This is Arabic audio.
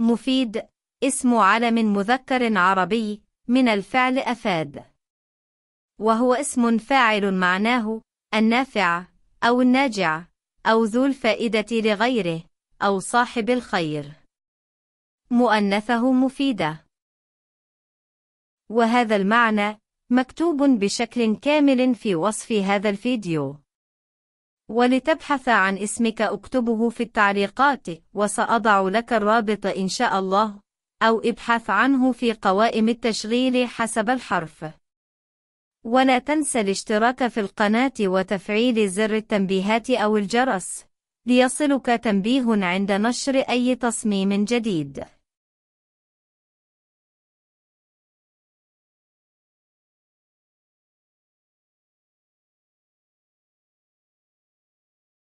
مفيد اسم علم مذكر عربي من الفعل أفاد وهو اسم فاعل معناه النافع أو الناجع أو ذو الفائدة لغيره أو صاحب الخير مؤنثه مفيدة وهذا المعنى مكتوب بشكل كامل في وصف هذا الفيديو ولتبحث عن اسمك اكتبه في التعليقات وسأضع لك الرابط إن شاء الله أو ابحث عنه في قوائم التشغيل حسب الحرف ولا تنسى الاشتراك في القناة وتفعيل زر التنبيهات أو الجرس ليصلك تنبيه عند نشر أي تصميم جديد